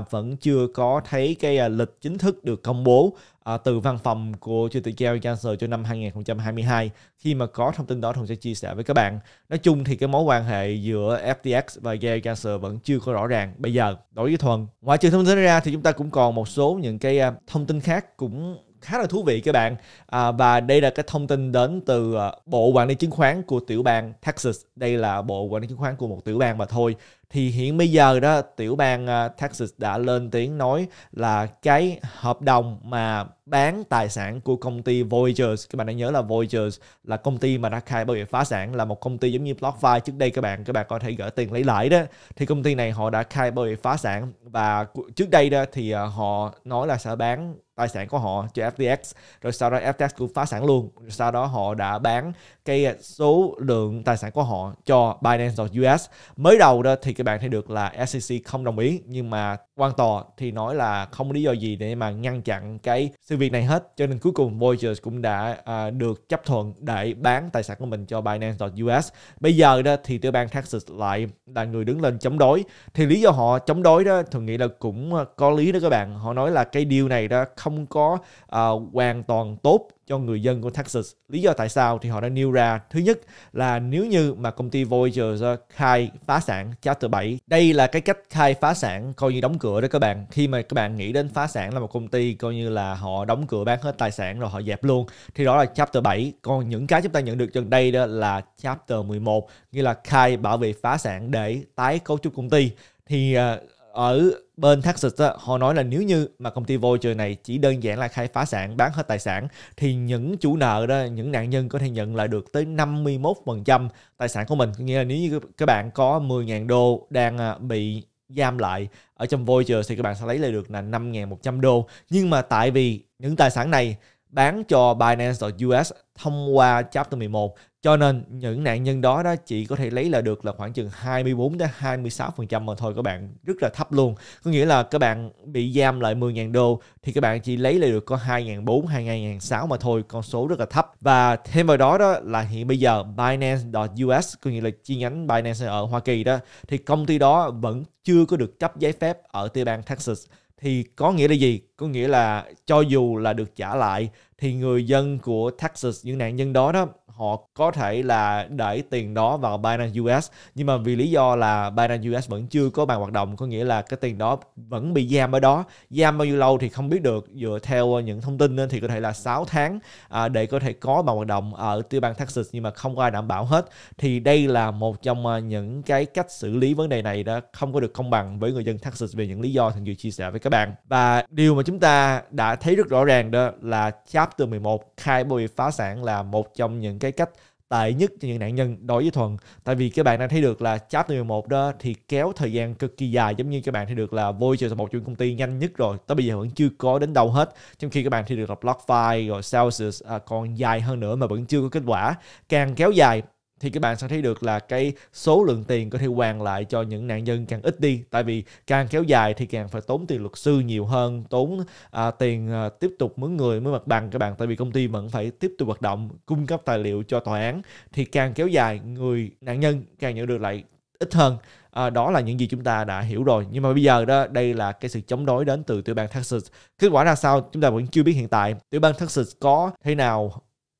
vẫn chưa có thấy cái à, lịch chính thức được công bố à, từ văn phòng của chủ tịch Gary Gensler cho năm 2022. Khi mà có thông tin đó, Thuận sẽ chia sẻ với các bạn. Nói chung thì cái mối quan hệ giữa FTX và Gary Gensler vẫn chưa có rõ ràng bây giờ. Đối với Thuận, ngoại trừ thông tin ra thì chúng ta cũng còn một số những cái à, thông tin khác cũng khá là thú vị các bạn à, và đây là cái thông tin đến từ à, bộ quản lý chứng khoán của tiểu bang Texas đây là bộ quản lý chứng khoán của một tiểu bang mà thôi thì hiện bây giờ đó tiểu bang à, Texas đã lên tiếng nói là cái hợp đồng mà bán tài sản của công ty Voyagers các bạn đã nhớ là Voyagers là công ty mà đã khai bảo phá sản là một công ty giống như BlockFi trước đây các bạn các bạn có thể gửi tiền lấy lãi đó thì công ty này họ đã khai bảo phá sản và trước đây đó thì à, họ nói là sẽ bán tài sản của họ cho FTX rồi sau đó FTX cũng phá sản luôn rồi sau đó họ đã bán cái số lượng tài sản của họ cho Binance US mới đầu đó thì các bạn thấy được là SEC không đồng ý nhưng mà quan tòa thì nói là không có lý do gì để mà ngăn chặn cái sự việc này hết cho nên cuối cùng Voyager cũng đã à, được chấp thuận để bán tài sản của mình cho Binance.us bây giờ đó thì tiểu bang Texas lại là người đứng lên chống đối thì lý do họ chống đối đó thường nghĩ là cũng à, có lý đó các bạn họ nói là cái điều này đó không có à, hoàn toàn tốt cho người dân của Texas. Lý do tại sao thì họ đã nêu ra thứ nhất là nếu như mà công ty Voyager khai phá sản Chapter 7, đây là cái cách khai phá sản coi như đóng cửa đó các bạn. Khi mà các bạn nghĩ đến phá sản là một công ty coi như là họ đóng cửa bán hết tài sản rồi họ dẹp luôn thì đó là Chapter 7. Còn những cái chúng ta nhận được gần đây đó là Chapter 11, nghĩa là khai bảo vệ phá sản để tái cấu trúc công ty. Thì à, ở bên Texas á, họ nói là nếu như mà công ty Voyager này chỉ đơn giản là khai phá sản, bán hết tài sản thì những chủ nợ đó, những nạn nhân có thể nhận lại được tới 51% tài sản của mình. nghĩa là nếu như các bạn có 10.000 đô đang à, bị giam lại ở trong Voyager thì các bạn sẽ lấy lại được là 5.100 đô. Nhưng mà tại vì những tài sản này bán cho Binance US thông qua Chapter 11 cho nên những nạn nhân đó đó chỉ có thể lấy lại được là khoảng chừng 24 đến 26% mà thôi các bạn, rất là thấp luôn. Có nghĩa là các bạn bị giam lại 10.000 đô thì các bạn chỉ lấy lại được có 2.400 2.600 mà thôi, con số rất là thấp. Và thêm vào đó đó là hiện bây giờ Binance.us có nghĩa là chi nhánh Binance ở Hoa Kỳ đó thì công ty đó vẫn chưa có được cấp giấy phép ở tiểu bang Texas thì có nghĩa là gì? Có nghĩa là cho dù là được trả lại thì người dân của Texas những nạn nhân đó đó họ có thể là đẩy tiền đó vào Binance US nhưng mà vì lý do là Binance US vẫn chưa có bàn hoạt động có nghĩa là cái tiền đó vẫn bị giam ở đó giam bao nhiêu lâu thì không biết được dựa theo ờ, những thông tin ờ, thì có thể là 6 tháng à, để có thể có bàn hoạt động ở tiểu bang Texas nhưng mà không có ai đảm bảo hết thì đây là một trong ờ, những cái cách xử lý vấn đề này đã không có được công bằng với người dân Texas về những lý do Thành vừa chia sẻ với các bạn và điều mà chúng ta đã thấy rất rõ ràng đó là chat chapter 11 khai bởi phá sản là một trong những cái cách tệ nhất cho những nạn nhân đối với Thuần tại vì các bạn đã thấy được là từ 11 đó thì kéo thời gian cực kỳ dài giống như các bạn thấy được là vô chờ một chuyện công ty nhanh nhất rồi tới bây giờ vẫn chưa có đến đâu hết trong khi các bạn thấy được là block file rồi Celsius à, còn dài hơn nữa mà vẫn chưa có kết quả càng kéo dài thì các bạn sẽ thấy được là cái số lượng tiền có thể hoàn lại cho những nạn nhân càng ít đi tại vì càng kéo dài thì càng phải tốn tiền luật sư nhiều hơn tốn à, tiền à, tiếp tục mướn người mới mặt bằng các bạn tại vì công ty vẫn phải tiếp tục hoạt động cung cấp tài liệu cho tòa án thì càng kéo dài người nạn nhân càng nhận được lại ít hơn à, đó là những gì chúng ta đã hiểu rồi nhưng mà bây giờ đó đây là cái sự chống đối đến từ tiểu bang Texas kết quả ra sao chúng ta vẫn chưa biết hiện tại tiểu bang Texas có thế nào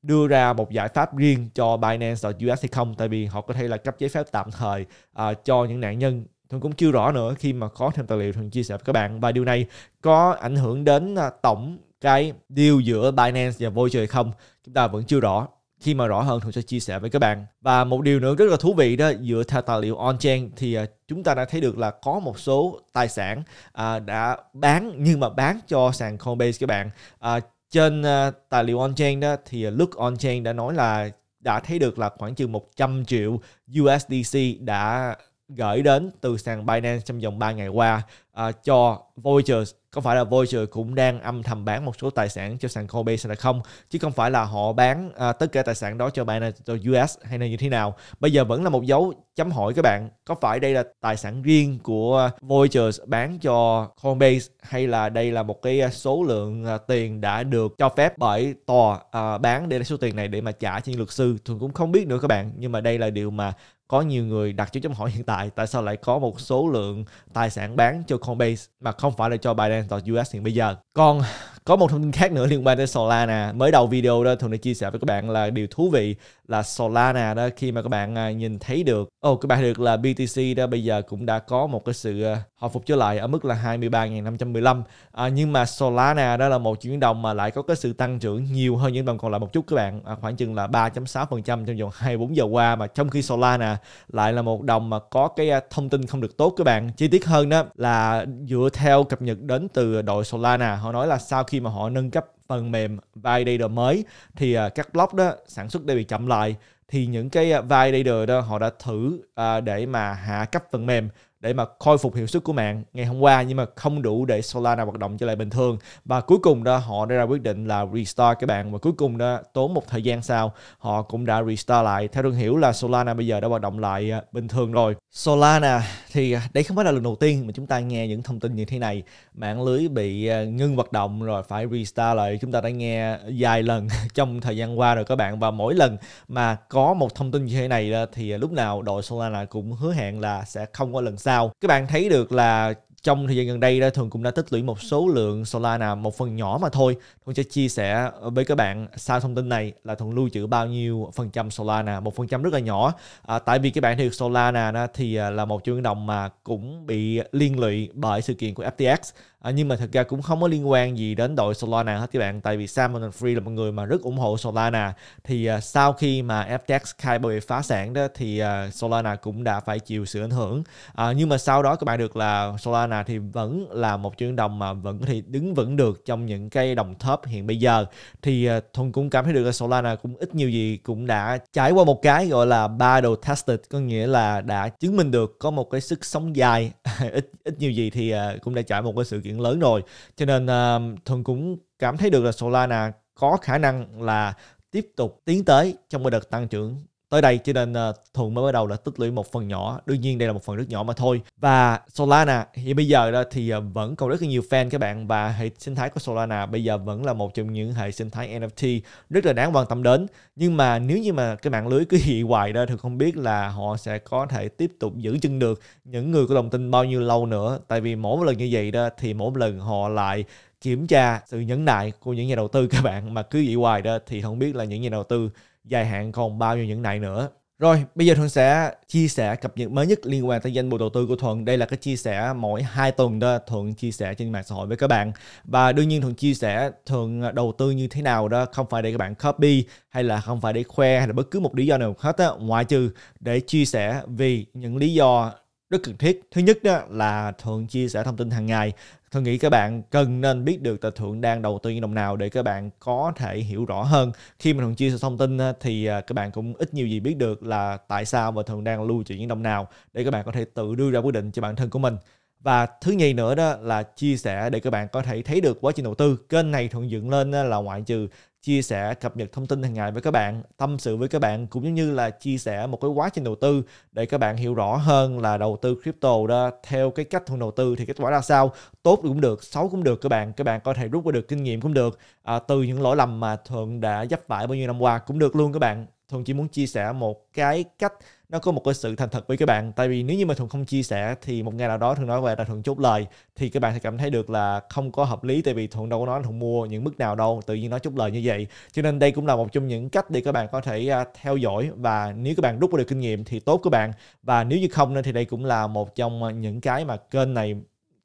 đưa ra một giải pháp riêng cho Binance ở US hay không tại vì họ có thể là cấp giấy phép tạm thời uh, cho những nạn nhân Thuận cũng chưa rõ nữa khi mà có thêm tài liệu Thuận chia sẻ với các bạn và điều này có ảnh hưởng đến à, tổng cái deal giữa Binance và Voyager hay không chúng ta vẫn chưa rõ khi mà rõ hơn Thuận sẽ chia sẻ với các bạn và một điều nữa rất là thú vị đó dựa theo tài liệu on-chain thì à, chúng ta đã thấy được là có một số tài sản à, đã bán nhưng mà bán cho sàn Coinbase các bạn à, trên uh, tài liệu on-chain đó thì ờ, Luke on-chain đã nói là đã thấy được là khoảng chừng 100 triệu USDC đã gửi đến từ sàn Binance trong vòng 3 ngày qua à, cho Voyager có phải là Voyager cũng đang âm thầm bán một số tài sản cho sàn Coinbase hay là không chứ không phải là họ bán à, tất cả tài sản đó cho Binance cho US hay là như thế nào bây giờ vẫn là một dấu chấm hỏi các bạn có phải đây là tài sản riêng của Voyager bán cho Coinbase hay là đây là một cái số lượng à, tiền đã được cho phép bởi tòa à, bán để số tiền này để mà trả cho luật sư thường cũng không biết nữa các bạn nhưng mà đây là điều mà có nhiều người đặt dấu chấm hỏi hiện tại tại sao lại có một số lượng tài sản bán cho Coinbase mà không phải là cho Binance.us hiện bây giờ. Còn có một thông tin khác nữa liên quan tới Solana mới đầu video đó thường đã chia sẻ với các bạn là điều thú vị là Solana đó khi mà các bạn à, nhìn thấy được ồ oh, các bạn được là BTC đó bây giờ cũng đã có một cái sự à, hồi phục trở lại ở mức là 23.515 à, nhưng mà Solana đó là một chuyển đồng mà lại có cái sự tăng trưởng nhiều hơn những đồng còn lại một chút các bạn à, khoảng chừng là 3.6% trong vòng 24 giờ qua mà trong khi Solana lại là một đồng mà có cái à, thông tin không được tốt các bạn chi tiết hơn đó là dựa theo cập nhật đến từ đội Solana họ nói là sau khi mà họ nâng cấp phần mềm validator mới thì à, các block đó sản xuất đã bị chậm lại thì những cái à, validator đó họ đã thử à, để mà hạ cấp phần mềm để mà khôi phục hiệu suất của mạng ngày hôm qua nhưng mà không đủ để Solana hoạt động trở lại bình thường và cuối cùng đó họ đã ra quyết định là restart các bạn và cuối cùng đó tốn một thời gian sau họ cũng đã restart lại theo thương hiểu là Solana bây giờ đã hoạt động lại à, bình thường rồi Solana thì à, đây không phải là lần đầu tiên mà chúng ta nghe những thông tin như thế này mạng lưới bị à, ngưng hoạt động rồi phải restart lại chúng ta đã nghe dài lần trong thời gian qua rồi các bạn và mỗi lần mà có một thông tin như thế này thì lúc nào đội Solana cũng hứa hẹn là sẽ không có lần sau sao các bạn thấy được là trong thời gian gần đây đã thường cũng đã tích lũy một số lượng Solana một phần nhỏ mà thôi thuận sẽ chia sẻ với các bạn sau thông tin này là thuận lưu trữ bao nhiêu phần trăm Solana một phần trăm rất là nhỏ à, tại vì các bạn thấy được Solana đó thì à, là một chuỗi đồng mà cũng bị liên lụy bởi sự kiện của FTX à, nhưng mà thật ra cũng không có liên quan gì đến đội Solana hết các bạn tại vì Sam Free là một người mà rất ủng hộ Solana thì uh, sau khi mà FTX khai bị phá sản đó thì uh, Solana cũng đã phải chịu sự ảnh hưởng à, nhưng mà sau đó các bạn được là Solana thì vẫn là một chương đồng mà vẫn thì đứng vững được trong những cái đồng top hiện bây giờ thì uh, Thuần cũng cảm thấy được là Solana cũng ít nhiều gì cũng đã trải qua một cái gọi là battle tested có nghĩa là đã chứng minh được có một cái sức sống dài ít ít nhiều gì thì uh, cũng đã trải một cái sự kiện chuyện lớn rồi cho nên uh, à, thuần cũng cảm thấy được là Solana có khả năng là tiếp tục tiến tới trong cái đợt tăng trưởng tới đây cho nên uh, thuận mới bắt đầu là tích lũy một phần nhỏ đương nhiên đây là một phần rất nhỏ mà thôi và solana hiện bây giờ đó thì uh, vẫn còn rất là nhiều fan các bạn và hệ sinh thái của solana bây giờ vẫn là một trong những hệ sinh thái nft rất là đáng quan tâm đến nhưng mà nếu như mà cái mạng lưới cứ hiện hoài đó thì không biết là họ sẽ có thể tiếp tục giữ chân được những người có lòng tin bao nhiêu lâu nữa tại vì mỗi một lần như vậy đó thì mỗi một lần họ lại kiểm tra sự nhẫn nại của những nhà đầu tư các bạn mà cứ dị hoài đó thì không biết là những nhà đầu tư dài hạn còn bao nhiêu những này nữa. Rồi, bây giờ Thuận sẽ chia sẻ cập nhật mới nhất liên quan tới danh mục đầu tư của Thuận. Đây là cái chia sẻ mỗi hai tuần đó Thuận chia sẻ trên mạng xã hội với các bạn. Và đương nhiên Thuận chia sẻ Thuận đầu tư như thế nào đó không phải để các bạn copy hay là không phải để khoe hay là bất cứ một lý do nào hết á, ngoại trừ để chia sẻ vì những lý do rất cần thiết thứ nhất đó là thường chia sẻ thông tin hàng ngày tôi nghĩ các bạn cần nên biết được là thượng đang đầu tư những đồng nào để các bạn có thể hiểu rõ hơn khi mà thường chia sẻ thông tin thì à, các bạn cũng ít nhiều gì biết được là tại sao và thường đang lưu trữ những đồng nào để các bạn có thể tự đưa ra quyết định cho bản thân của mình và thứ nhì nữa đó là chia sẻ để các bạn có thể thấy được quá trình đầu tư kênh này thuận dựng lên là ngoại trừ chia sẻ cập nhật thông tin hàng ngày với các bạn, tâm sự với các bạn cũng giống như là chia sẻ một cái quá trình đầu tư để các bạn hiểu rõ hơn là đầu tư crypto đó theo cái cách thuần đầu tư thì kết quả ra sao, tốt cũng được, xấu cũng được các bạn, các bạn có thể rút ra được kinh nghiệm cũng được à, từ những lỗi lầm mà thuận đã dấp phải bao nhiêu năm qua cũng được luôn các bạn. Thuận chỉ muốn chia sẻ một cái cách nó có một cái sự thành thật với các bạn tại vì nếu như mà thường không chia sẻ thì một ngày nào đó thường nói về là thường chốt lời thì các bạn sẽ cảm thấy được là không có hợp lý tại vì thường đâu có nói thường mua những mức nào đâu tự nhiên nói chốt lời như vậy cho nên đây cũng là một trong những cách để các bạn có thể à, theo dõi và nếu các bạn rút được kinh nghiệm thì tốt các bạn và nếu như không nên thì đây cũng là một trong những cái mà kênh này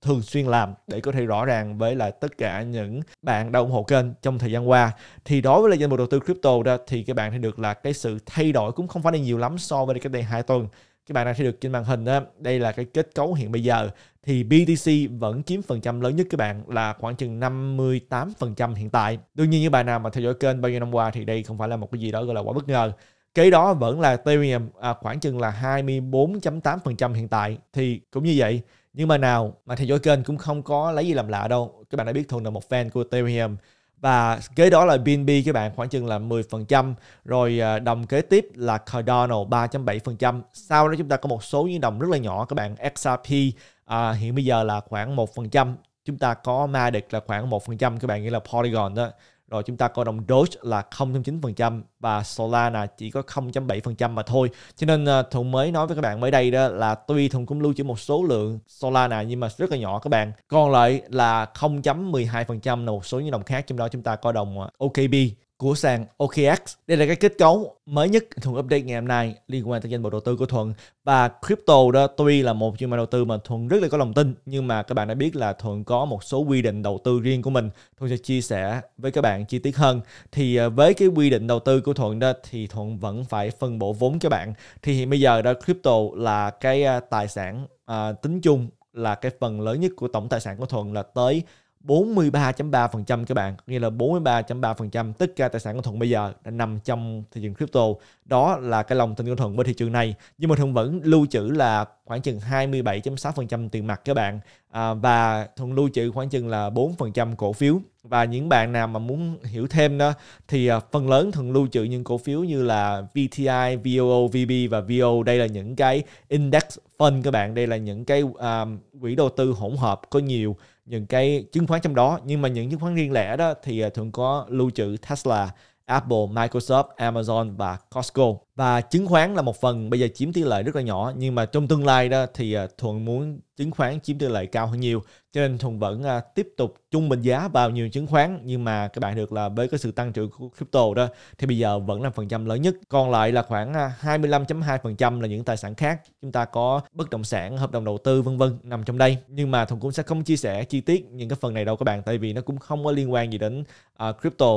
thường xuyên làm để có thể rõ ràng với là tất cả những bạn đồng ủng hộ kênh trong thời gian qua thì đối với là danh mục đầu tư crypto đó thì các bạn thấy được là cái sự thay đổi cũng không phải là nhiều lắm so với cách đây hai tuần các bạn đang thấy được trên màn hình đó, đây là cái kết cấu hiện bây giờ thì BTC vẫn chiếm phần trăm lớn nhất các bạn là khoảng chừng 58% hiện tại. Đương nhiên như bạn nào mà theo dõi kênh bao nhiêu năm qua thì đây không phải là một cái gì đó gọi là quá bất ngờ. Kế đó vẫn là Ethereum à, khoảng chừng là 24.8% hiện tại thì cũng như vậy nhưng mà nào mà thầy dõi kênh cũng không có lấy gì làm lạ đâu các bạn đã biết thuần là một fan của ethereum và kế đó là BNB các bạn khoảng chừng là 10% rồi à, đồng kế tiếp là Cardano 3.7% sau đó chúng ta có một số những đồng rất là nhỏ các bạn XRP à, hiện bây giờ là khoảng 1% chúng ta có Matic là khoảng 1% các bạn nghĩ là Polygon đó rồi chúng ta coi đồng Doge là 0.9% và Solana chỉ có 0.7% mà thôi. Cho nên à, Thuận mới nói với các bạn mới đây đó là tuy Thuận cũng lưu trữ một số lượng Solana nhưng mà rất là nhỏ các bạn. Còn lại là 0.12% là một số những đồng khác trong đó chúng ta coi đồng à, OKB của sàn OKX. Đây là cái kết cấu mới nhất Thuận update ngày hôm nay liên quan tới danh mục đầu tư của Thuận và crypto đó tuy là một chuyên môn đầu tư mà Thuận rất là có lòng tin nhưng mà các bạn đã biết là Thuận có một số quy định đầu tư riêng của mình Thuận sẽ chia sẻ với các bạn chi tiết hơn thì à, với cái quy định đầu tư của Thuận đó thì Thuận vẫn phải phân bổ vốn cho bạn thì hiện bây giờ đó crypto là cái à, tài sản à, tính chung là cái phần lớn nhất của tổng tài sản của Thuận là tới 43.3% các bạn nghĩa là 43.3% tất cả tài sản của Thuận bây giờ đã nằm trong thị trường crypto đó là cái lòng tin của Thuận với thị trường này nhưng mà Thuận vẫn lưu trữ là khoảng chừng 27.6% tiền mặt các bạn à, và Thuận lưu trữ khoảng chừng là 4% cổ phiếu và những bạn nào mà muốn hiểu thêm đó thì à, phần lớn Thuận lưu trữ những cổ phiếu như là VTI, VOO, VB và VO đây là những cái index fund các bạn đây là những cái um, quỹ đầu tư hỗn hợp có nhiều những cái chứng khoán trong đó nhưng mà những chứng khoán riêng lẻ đó thì à, thường có lưu trữ Tesla, Apple, Microsoft, Amazon và Costco và chứng khoán là một phần bây giờ chiếm tỷ lệ rất là nhỏ nhưng mà trong tương lai đó thì à, thuận muốn chứng khoán chiếm tỷ lệ cao hơn nhiều cho nên thuận vẫn à, tiếp tục trung bình giá vào nhiều chứng khoán nhưng mà các bạn được là với cái sự tăng trưởng của crypto đó thì bây giờ vẫn là phần trăm lớn nhất còn lại là khoảng 25.2% à, là những tài sản khác chúng ta có bất động sản hợp đồng đầu tư vân vân nằm trong đây nhưng mà thuận cũng sẽ không chia sẻ chi tiết những cái phần này đâu các bạn tại vì nó cũng không có liên quan gì đến crypto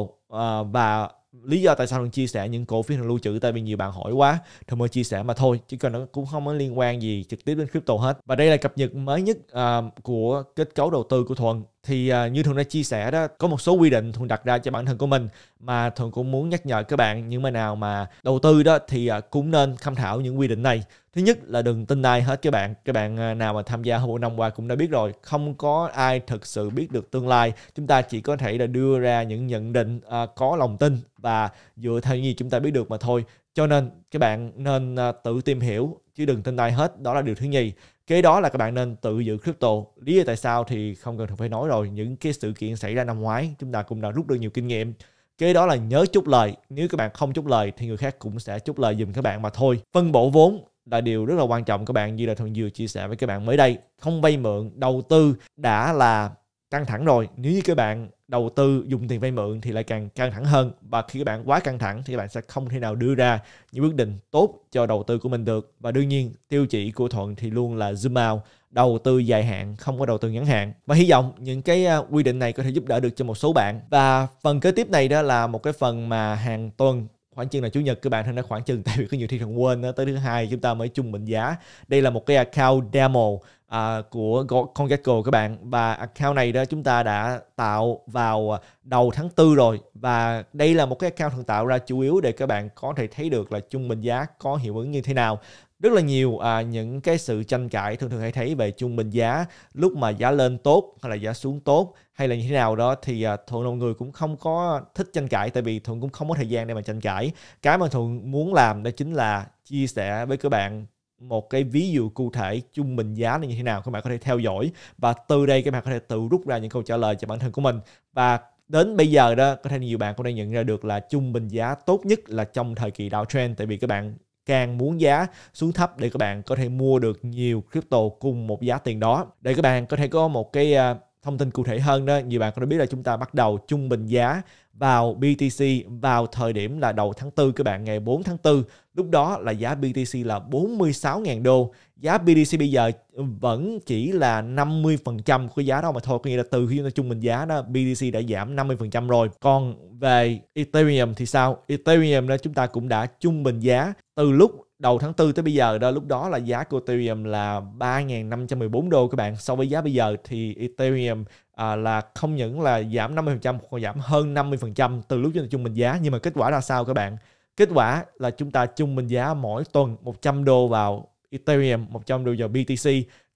và lý do tại sao thường chia sẻ những cổ phiếu thường lưu trữ tại vì nhiều bạn hỏi quá thì mới chia sẻ mà thôi chứ còn nó cũng không có liên quan gì trực tiếp đến crypto hết và đây là cập nhật mới nhất uh, của kết cấu đầu tư của thuận thì uh, như thường đã chia sẻ đó có một số quy định thường đặt ra cho bản thân của mình mà thường cũng muốn nhắc nhở các bạn những mà nào mà đầu tư đó thì uh, cũng nên tham khảo những quy định này thứ nhất là đừng tin ai hết các bạn các bạn à, nào mà tham gia hơn một năm qua cũng đã biết rồi không có ai thực sự biết được tương lai chúng ta chỉ có thể là đưa ra những nhận định uh, có lòng tin và dựa theo những gì chúng ta biết được mà thôi cho nên các bạn nên uh, tự tìm hiểu chứ đừng tin ai hết đó là điều thứ nhì Kế đó là các bạn nên tự giữ crypto. Lý do tại sao thì không cần phải nói rồi. Những cái sự kiện xảy ra năm ngoái chúng ta cũng đã rút được nhiều kinh nghiệm. Kế đó là nhớ chúc lời. Nếu các bạn không chúc lời thì người khác cũng sẽ chúc lời giùm các bạn mà thôi. Phân bổ vốn là điều rất là quan trọng các bạn như là thường vừa chia sẻ với các bạn mới đây. Không vay mượn, đầu tư đã là căng thẳng rồi. Nếu như các bạn đầu tư dùng tiền vay mượn thì lại càng căng thẳng hơn và khi các bạn quá căng thẳng thì các bạn sẽ không thể nào đưa ra những quyết định tốt cho đầu tư của mình được và đương nhiên tiêu chí của thuận thì luôn là zoom out đầu tư dài hạn không có đầu tư ngắn hạn và hy vọng những cái à, quy định này có thể giúp đỡ được cho một số bạn và phần kế tiếp này đó là một cái phần mà hàng tuần khoảng chừng là chủ nhật các bạn nên đã khoảng chừng tại vì có nhiều khi thằng quên đó. tới thứ hai chúng ta mới chung mệnh giá đây là một cái account demo à, của con gecko các bạn và account này đó chúng ta đã tạo vào đầu tháng tư rồi và đây là một cái account thường tạo ra chủ yếu để các bạn có thể thấy được là chung mệnh giá có hiệu ứng như thế nào rất là nhiều à, những cái sự tranh cãi thường thường hay thấy về trung bình giá lúc mà giá lên tốt hay là giá xuống tốt hay là như thế nào đó thì à, thuận mọi người cũng không có thích tranh cãi tại vì thuận cũng không có thời gian để mà tranh cãi cái mà thuận muốn làm đó chính là chia sẻ với các bạn một cái ví dụ cụ thể trung bình giá là như thế nào các bạn có thể theo dõi và từ đây các bạn có thể tự rút ra những câu trả lời cho bản thân của mình và đến bây giờ đó có thể nhiều bạn cũng đang nhận ra được là trung bình giá tốt nhất là trong thời kỳ downtrend tại vì các bạn càng muốn giá xuống thấp để các bạn có thể mua được nhiều crypto cùng một giá tiền đó để các bạn có thể có một cái à, thông tin cụ thể hơn đó nhiều bạn có thể biết là chúng ta bắt đầu trung bình giá vào BTC vào thời điểm là đầu tháng 4 các bạn ngày 4 tháng 4 lúc đó là giá BTC là 46.000 đô giá BTC bây giờ vẫn chỉ là 50% của giá đó mà thôi. Có nghĩa là từ khi chúng ta trung bình giá đó BTC đã giảm 50% rồi. Còn về Ethereum thì sao? Ethereum đó chúng ta cũng đã trung bình giá từ lúc đầu tháng 4 tới bây giờ đó lúc đó là giá của Ethereum là 3.514 đô các bạn so với giá bây giờ thì Ethereum à, là không những là giảm 50% còn giảm hơn 50% từ lúc chúng ta trung bình giá nhưng mà kết quả là sao các bạn kết quả là chúng ta trung bình giá mỗi tuần 100 đô vào Ethereum 100 đô giờ BTC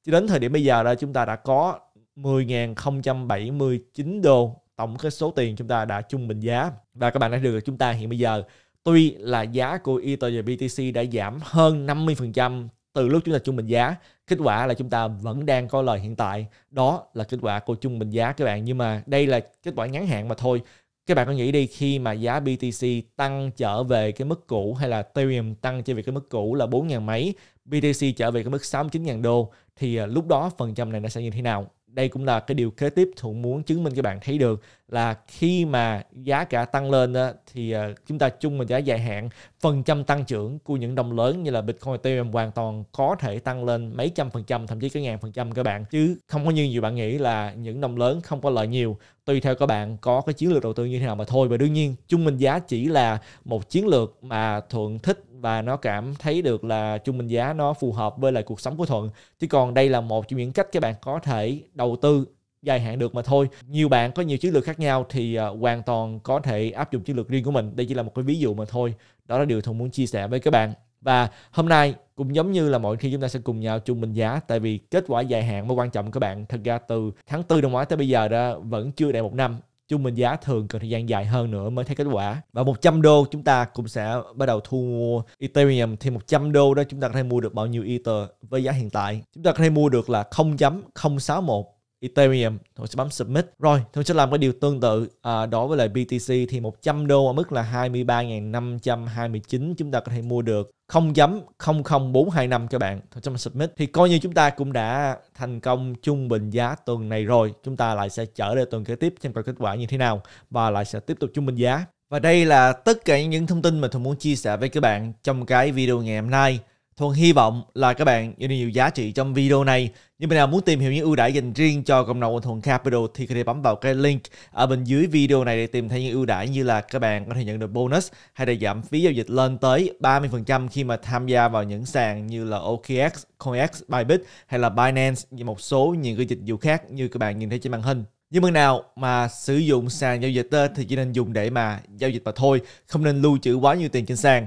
cho đến thời điểm bây giờ đó chúng ta đã có 10.079 đô tổng cái số tiền chúng ta đã trung bình giá và các bạn đã được chúng ta hiện bây giờ tuy là giá của Ethereum BTC đã giảm hơn 50% từ lúc chúng ta trung bình giá kết quả là chúng ta vẫn đang có lời hiện tại đó là kết quả của trung bình giá các bạn nhưng mà đây là kết quả ngắn hạn mà thôi các bạn có nghĩ đi khi mà giá BTC tăng trở về cái mức cũ hay là Ethereum tăng trở về cái mức cũ là 4.000 mấy, BTC trở về cái mức 69.000 đô thì à, lúc đó phần trăm này nó sẽ như thế nào? đây cũng là cái điều kế tiếp thuận muốn chứng minh các bạn thấy được là khi mà giá cả tăng lên thì à, chúng ta chung mình giá dài hạn phần trăm tăng trưởng của những đồng lớn như là Bitcoin Ethereum hoàn toàn có thể tăng lên mấy trăm phần trăm thậm chí cả ngàn phần trăm các bạn chứ không có như nhiều bạn nghĩ là những đồng lớn không có lợi nhiều tùy theo các bạn có cái chiến lược đầu tư như thế nào mà thôi và đương nhiên chung mình giá chỉ là một chiến lược mà thuận thích và nó cảm thấy được là trung bình giá nó phù hợp với lại cuộc sống của thuận chứ còn đây là một trong những cách các bạn có thể đầu tư dài hạn được mà thôi nhiều bạn có nhiều chiến lược khác nhau thì à, hoàn toàn có thể áp dụng chiến lược riêng của mình đây chỉ là một cái ví dụ mà thôi đó là điều thuận muốn chia sẻ với các bạn và hôm nay cũng giống như là mọi khi chúng ta sẽ cùng nhau chung bình giá tại vì kết quả dài hạn mới quan trọng các bạn thật ra từ tháng tư năm ngoái tới bây giờ đó vẫn chưa đầy một năm chung mình giá thường cần thời gian dài hơn nữa mới thấy kết quả và 100 đô chúng ta cũng sẽ bắt đầu thu mua Ethereum thì 100 đô đó chúng ta có thể mua được bao nhiêu Ether với giá hiện tại chúng ta có thể mua được là 0.061 Ethereum Thuận sẽ bấm Submit. Rồi, tôi sẽ làm cái điều tương tự à, đối với lại BTC thì 100 đô ở mức là 23.529 chúng ta có thể mua được 0.00425 cho bạn tôi sẽ bấm Submit. Thì coi như chúng ta cũng đã thành công trung bình giá tuần này rồi. Chúng ta lại sẽ trở lại tuần kế tiếp xem coi kết quả như thế nào và lại sẽ tiếp tục trung bình giá. Và đây là tất cả những thông tin mà tôi muốn chia sẻ với các bạn trong cái video ngày hôm nay. Thuận hy vọng là các bạn nhận được nhiều giá trị trong video này. Những bạn nào muốn tìm hiểu những ưu đãi dành riêng cho cộng đồng của Thuận Capital thì có thể bấm vào cái link ở bên dưới video này để tìm thấy những ưu đãi như là các bạn có thể nhận được bonus hay là giảm phí giao dịch lên tới 30% khi mà tham gia vào những sàn như là OKX, CoinX, Bybit hay là Binance và một số những cái dịch vụ khác như các bạn nhìn thấy trên màn hình. Nhưng bạn nào mà sử dụng sàn giao dịch thì chỉ nên dùng để mà giao dịch mà thôi, không nên lưu trữ quá nhiều tiền trên sàn